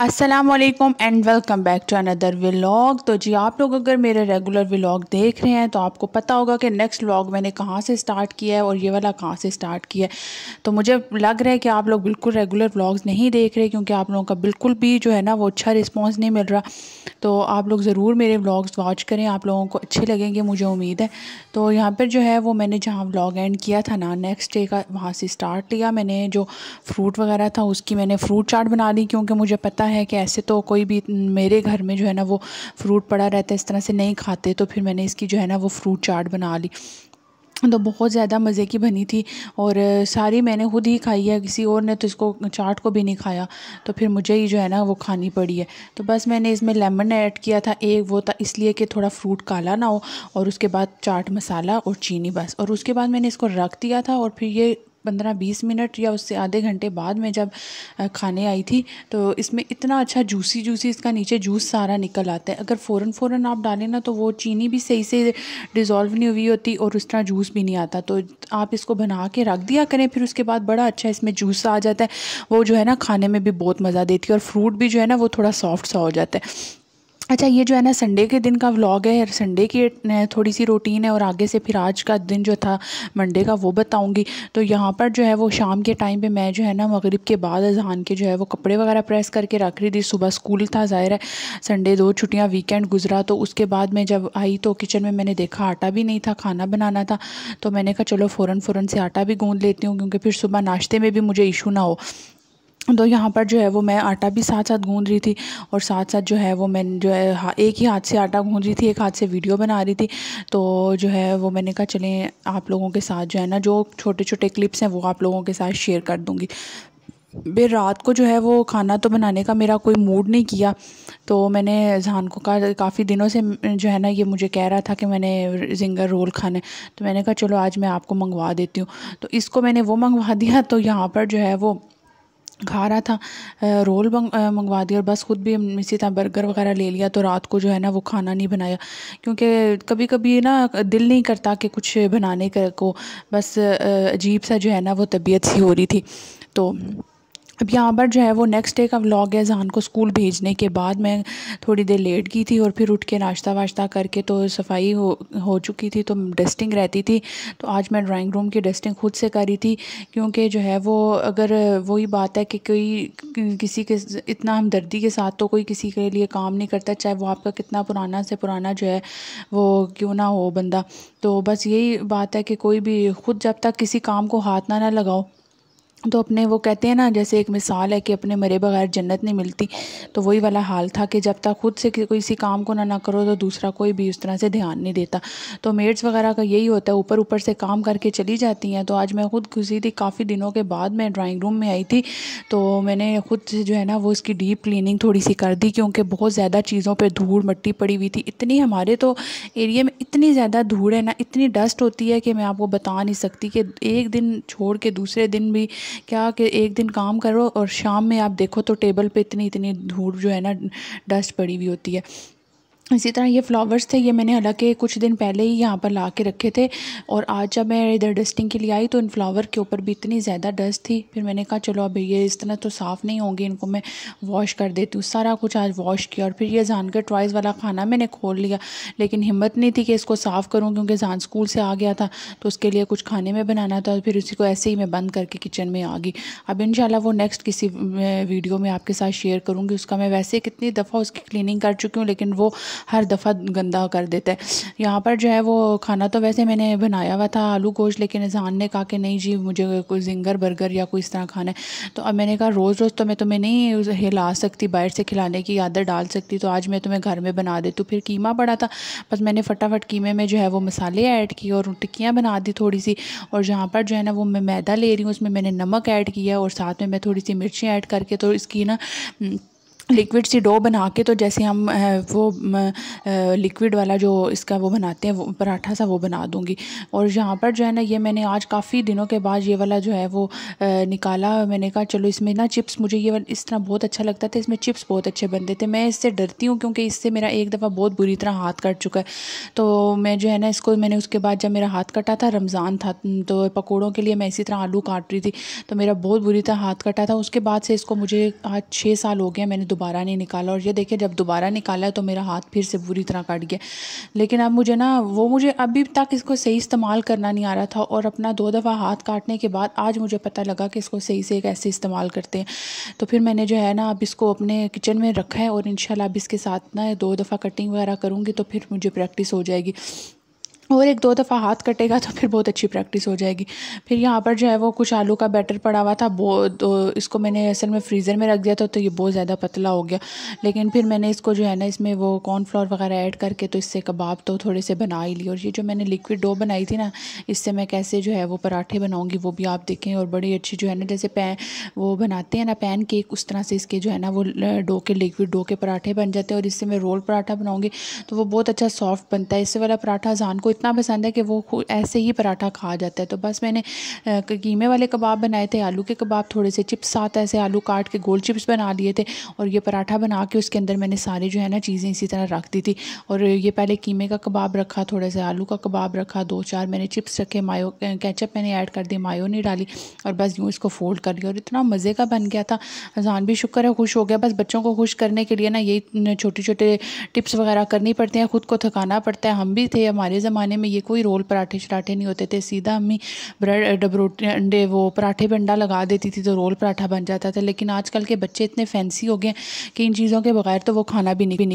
अस्सलाम वालेकुम and welcome back to another vlog तो जी आप लोग अगर मेरे रेगुलर व्लॉग देख रहे हैं तो आपको पता होगा कि नेक्स्ट व्लॉग मैंने कहाँ से स्टार्ट किया है और ये वाला कहाँ से स्टार्ट किया है तो मुझे लग रहा है कि आप लोग बिल्कुल रेगुलर व्लॉग्स नहीं देख रहे क्योंकि आप लोगों का बिल्कुल भी जो है ना वो अच्छा रिस्पॉन्स नहीं मिल रहा तो आप लोग ज़रूर मेरे व्लॉग्स वॉच करें आप लोगों को अच्छे लगेंगे मुझे उम्मीद है तो यहाँ पर जो है वो मैंने जहाँ व्लॉग एंड किया था ना नेक्स्ट डे का वहाँ से स्टार्ट लिया मैंने जो फ्रूट वगैरह था उसकी मैंने फ्रूट चाट बना ली क्योंकि मुझे पता पता है कि ऐसे तो कोई भी मेरे घर में जो है ना वो फ्रूट पड़ा रहता है इस तरह से नहीं खाते तो फिर मैंने इसकी जो है ना वो फ्रूट चाट बना ली तो बहुत ज़्यादा मज़े की बनी थी और सारी मैंने खुद ही खाई है किसी और ने तो इसको चाट को भी नहीं खाया तो फिर मुझे ही जो है ना वो खानी पड़ी है तो बस मैंने इसमें लेमन ऐड किया था एक वो था इसलिए कि थोड़ा फ्रूट काला ना हो और उसके बाद चाट मसाला और चीनी बस और उसके बाद मैंने इसको रख दिया था और फिर ये पंद्रह बीस मिनट या उससे आधे घंटे बाद में जब खाने आई थी तो इसमें इतना अच्छा जूसी जूसी इसका नीचे जूस सारा निकल आता है अगर फ़ौरन फ़ौरन आप डालें ना तो वो चीनी भी सही से डिज़ोल्व नहीं हुई होती और उस तरह जूस भी नहीं आता तो आप इसको बना के रख दिया करें फिर उसके बाद बड़ा अच्छा इसमें जूस आ जाता है वो जो है ना खाने में भी बहुत मज़ा देती है और फ्रूट भी जो है ना वो थोड़ा सॉफ्ट सा हो जाता है अच्छा ये जो है ना संडे के दिन का व्लॉग है संडे की थोड़ी सी रूटीन है और आगे से फिर आज का दिन जो था मंडे का वो बताऊंगी तो यहाँ पर जो है वो शाम के टाइम पे मैं जो है ना मगरिब के बाद अजहान के जो है वो कपड़े वगैरह प्रेस करके रख रही थी सुबह स्कूल था ज़ाहिर है संडे दो छुट्टियाँ वीकेंड गुजरा तो उसके बाद मैं जब आई तो किचन में मैंने देखा आटा भी नहीं था खाना बनाना था तो मैंने कहा चलो फ़ौरन फ़ौरन से आटा भी गूँध लेती हूँ क्योंकि फिर सुबह नाश्ते में भी मुझे इशू ना हो तो यहाँ पर जो है वो मैं आटा भी साथ साथ गूंद रही थी और साथ साथ जो है वो मैं जो है एक ही हाथ से आटा गूंद रही थी एक हाथ से वीडियो बना रही थी तो जो है वो मैंने कहा चलें आप लोगों के साथ जो है ना जो छोटे छोटे क्लिप्स हैं वो आप लोगों के साथ शेयर कर दूँगी फिर रात को जो है वो खाना तो बनाने का मेरा कोई मूड नहीं किया तो मैंने जहान को कहा काफ़ी दिनों से जो है ना ये मुझे कह रहा था कि मैंने जिंगर रोल खाने तो मैंने कहा चलो आज मैं आपको मंगवा देती हूँ तो इसको मैंने वो मंगवा दिया तो यहाँ पर जो है वो खा रहा था रोल मंगवा दिया और बस ख़ुद भी इसी तरह बर्गर वगैरह ले लिया तो रात को जो है ना वो खाना नहीं बनाया क्योंकि कभी कभी ना दिल नहीं करता कि कुछ बनाने को बस अजीब सा जो है ना वो तबीयत सी हो रही थी तो अब यहाँ पर जो है वो नेक्स्ट डे का व्लॉग है जहान को स्कूल भेजने के बाद मैं थोड़ी देर लेट गई थी और फिर उठ के नाश्ता वाश्ता करके तो सफाई हो हो चुकी थी तो डस्टिंग रहती थी तो आज मैं ड्राइंग रूम की डस्टिंग खुद से करी थी क्योंकि जो है वो अगर वही बात है कि कोई किसी के इतना हमदर्दी के साथ तो कोई किसी के लिए काम नहीं करता चाहे वो आपका कितना पुराना से पुराना जो है वो क्यों ना हो बंदा तो बस यही बात है कि कोई भी खुद जब तक किसी काम को हाथ ना ना लगाओ तो अपने वो कहते हैं ना जैसे एक मिसाल है कि अपने मरे बगैर जन्नत नहीं मिलती तो वही वाला हाल था कि जब तक खुद से किसी काम को ना ना करो तो दूसरा कोई भी उस तरह से ध्यान नहीं देता तो मेड्स वगैरह का यही होता है ऊपर ऊपर से काम करके चली जाती हैं तो आज मैं खुद घुसी थी काफ़ी दिनों के बाद मैं ड्राइंग रूम में आई थी तो मैंने खुद से जो है ना वो उसकी डीप क्लिनिंग थोड़ी सी कर दी क्योंकि बहुत ज़्यादा चीज़ों पर धूल मट्टी पड़ी हुई थी इतनी हमारे तो एरिया में इतनी ज़्यादा धूल है ना इतनी डस्ट होती है कि मैं आपको बता नहीं सकती कि एक दिन छोड़ के दूसरे दिन भी क्या कि एक दिन काम करो और शाम में आप देखो तो टेबल पे इतनी इतनी धूल जो है ना डस्ट पड़ी हुई होती है इसी तरह ये फ्लावर्स थे ये मैंने के कुछ दिन पहले ही यहाँ पर ला के रखे थे और आज जब मैं इधर डस्टिंग के लिए आई तो इन फ्लावर के ऊपर भी इतनी ज़्यादा डस्ट थी फिर मैंने कहा चलो अब ये इस तरह तो साफ़ नहीं होंगे इनको मैं वॉश कर देती हूँ सारा कुछ आज वॉश किया और फिर ये जान के टॉयज़ वाला खाना मैंने खोल लिया लेकिन हिम्मत नहीं थी कि इसको साफ़ करूँ क्योंकि जान स्कूल से आ गया था तो उसके लिए कुछ खाने में बनाना था और फिर उसी को ऐसे ही मैं बंद करके किचन में आ गई अब इन वो नेक्स्ट किसी वीडियो में आपके साथ शेयर करूँगी उसका मैं वैसे कितनी दफ़ा उसकी क्लिनिंग कर चुकी हूँ लेकिन वो हर दफ़ा गंदा कर देता है यहाँ पर जो है वो खाना तो वैसे मैंने बनाया हुआ था आलू गोश्त लेकिन इजहान ने कहा कि नहीं जी मुझे कोई जिंगर बर्गर या कोई इस तरह खाना है तो अब मैंने कहा रोज़ रोज़ तो मैं तुम्हें नहीं हिला सकती बाहर से खिलाने की आदत डाल सकती तो आज मैं तुम्हें घर में बना देती तू फिर कीमा पड़ा था बस मैंने फटाफट कीमे में जो है वो मसाले ऐड किए और टिक्कियाँ बना दी थोड़ी सी और जहाँ पर जो है ना वो मैं मैदा ले रही हूँ उसमें मैंने नमक ऐड किया और साथ में मैं थोड़ी सी मिर्ची ऐड करके तो इसकी ना लिक्विड सी डो बना के तो जैसे हम वो लिक्विड वाला जो इसका वो बनाते हैं वो पराठा सा वो बना दूँगी और यहाँ पर जो है ना ये मैंने आज काफ़ी दिनों के बाद ये वाला जो है वो निकाला मैंने कहा चलो इसमें ना चिप्स मुझे ये इस तरह बहुत अच्छा लगता था इसमें चिप्स बहुत अच्छे बनते थे मैं इससे डरती हूँ क्योंकि इससे मेरा एक दफ़ा बहुत बुरी तरह हाथ कट चुका है तो मैं जो है ना इसको मैंने उसके बाद जब मेरा हाथ कटा था रमज़ान था तो पकौड़ों के लिए मैं इसी तरह आलू काट रही थी तो मेरा बहुत बुरी तरह हाथ कटा था उसके बाद से इसको मुझे आज छः साल हो गया मैंने दोबारा नहीं निकाला और ये देखिए जब दोबारा निकाला तो मेरा हाथ फिर से बुरी तरह कट गया लेकिन अब मुझे ना वो मुझे अभी तक इसको सही इस्तेमाल करना नहीं आ रहा था और अपना दो दफ़ा हाथ काटने के बाद आज मुझे पता लगा कि इसको सही से कैसे इस्तेमाल करते हैं तो फिर मैंने जो है ना अब इसको अपने किचन में रखा है और इन अब इसके साथ ना दो दफ़ा कटिंग वगैरह करूँगी तो फिर मुझे प्रैक्टिस हो जाएगी और एक दो दफ़ा हाथ कटेगा तो फिर बहुत अच्छी प्रैक्टिस हो जाएगी फिर यहाँ पर जो है वो कुछ आलू का बैटर पड़ा हुआ था बो तो इसको मैंने असल में फ्रीज़र में रख दिया था तो ये बहुत ज़्यादा पतला हो गया लेकिन फिर मैंने इसको जो है ना इसमें वो कॉर्नफ्लोर वगैरह ऐड करके तो इससे कबाब तो थोड़े से बना ही लिए और ये जो मैंने लिक्विड डो बनाई थी ना इससे मैं कैसे जो है वो पराठे बनाऊँगी वो भी आप देखें और बड़ी अच्छी जो है ना जैसे पैन वो बनाते हैं ना पैन केक उस तरह से इसके जो है ना वो डो के लिक्विड डो के पराठे बन जाते हैं और इससे मैं रोल पराठा बनाऊँगी तो वो बहुत अच्छा सॉफ्ट बनता है इससे वाला पराठा जान को इतना पसंद है कि वो ऐसे ही पराठा खा जाता है तो बस मैंने कीमे वाले कबाब बनाए थे आलू के कबाब थोड़े से चिप्स साथ ऐसे आलू काट के गोल चिप्स बना लिए थे और ये पराठा बना के उसके अंदर मैंने सारी जो है ना चीज़ें इसी तरह रख दी थी और ये पहले कीमे का कबाब रखा थोड़े से आलू का कबाब रखा दो चार मैंने चिप्स रखे मायो कैचअप मैंने ऐड कर दी मायो नहीं डाली और बस यूँ इसको फोल्ड कर लिया और इतना मज़े का बन गया था जान भी शुक्र है खुश हो गया बस बच्चों को खुश करने के लिए ना यही छोटे छोटे टिप्स वगैरह करनी पड़ती हैं ख़ुद को थकाना पड़ता है हम भी थे हमारे ज़माने ज़माने में ये कोई रोल पराठे शराठे नहीं होते थे सीधा अम्मी ब्रेड डबरोटी अंडे वो पराठे पे अंडा लगा देती थी तो रोल पराठा बन जाता था लेकिन आजकल के बच्चे इतने फैंसी हो गए कि इन चीज़ों के बगैर तो वो खाना भी नहीं भी नहीं